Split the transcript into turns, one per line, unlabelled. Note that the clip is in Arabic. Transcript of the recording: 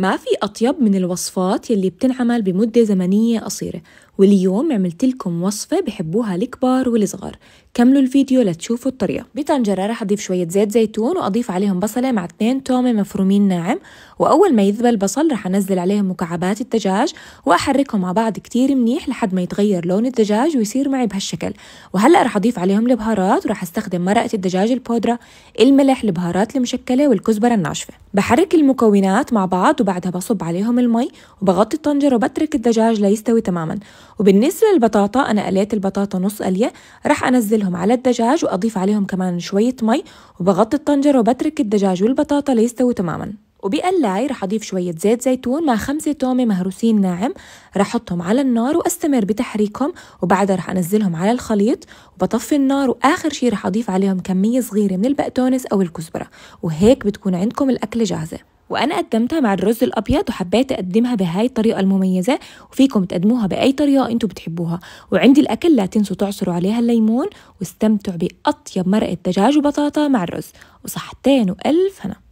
ما في أطيب من الوصفات يلي بتنعمل بمدة زمنية قصيرة واليوم عملت لكم وصفة بحبوها الكبار والصغار كملوا الفيديو لتشوفوا الطريقة بطنجرة رح أضيف شوية زيت زيتون وأضيف عليهم بصلة مع اثنين تومة مفرومين ناعم وأول ما يذبل البصل رح أنزل عليهم مكعبات الدجاج وأحركهم مع بعض كتير منيح لحد ما يتغير لون الدجاج ويصير معي بهالشكل وهلأ رح أضيف عليهم البهارات ورح أستخدم مرقة الدجاج البودرة الملح البهارات المشكلة والكزبرة الناشفة بحرك المكونات مع بعض وبعدها بصب عليهم المي وبغطي الطنجرة وبترك الدجاج ليستوي تماما وبالنسبة للبطاطا أنا قليت البطاطا نص قلية راح أنزلهم على الدجاج وأضيف عليهم كمان شوية مي وبغطي الطنجرة وبترك الدجاج والبطاطا ليستوي تماماً وبقلاي رح أضيف شوية زيت زيتون مع خمسة تومة مهروسين ناعم رح أحطهم على النار وأستمر بتحريكهم وبعدها رح أنزلهم على الخليط وبطفي النار وآخر شي رح أضيف عليهم كمية صغيرة من البقدونس أو الكزبرة وهيك بتكون عندكم الأكلة جاهزة وانا قدمتها مع الرز الابيض وحبيت اقدمها بهاي الطريقه المميزه وفيكم تقدموها باي طريقه انتم بتحبوها وعند الاكل لا تنسوا تعصروا عليها الليمون واستمتعوا باطيب مرقه دجاج وبطاطا مع الرز وصحتين والف هنا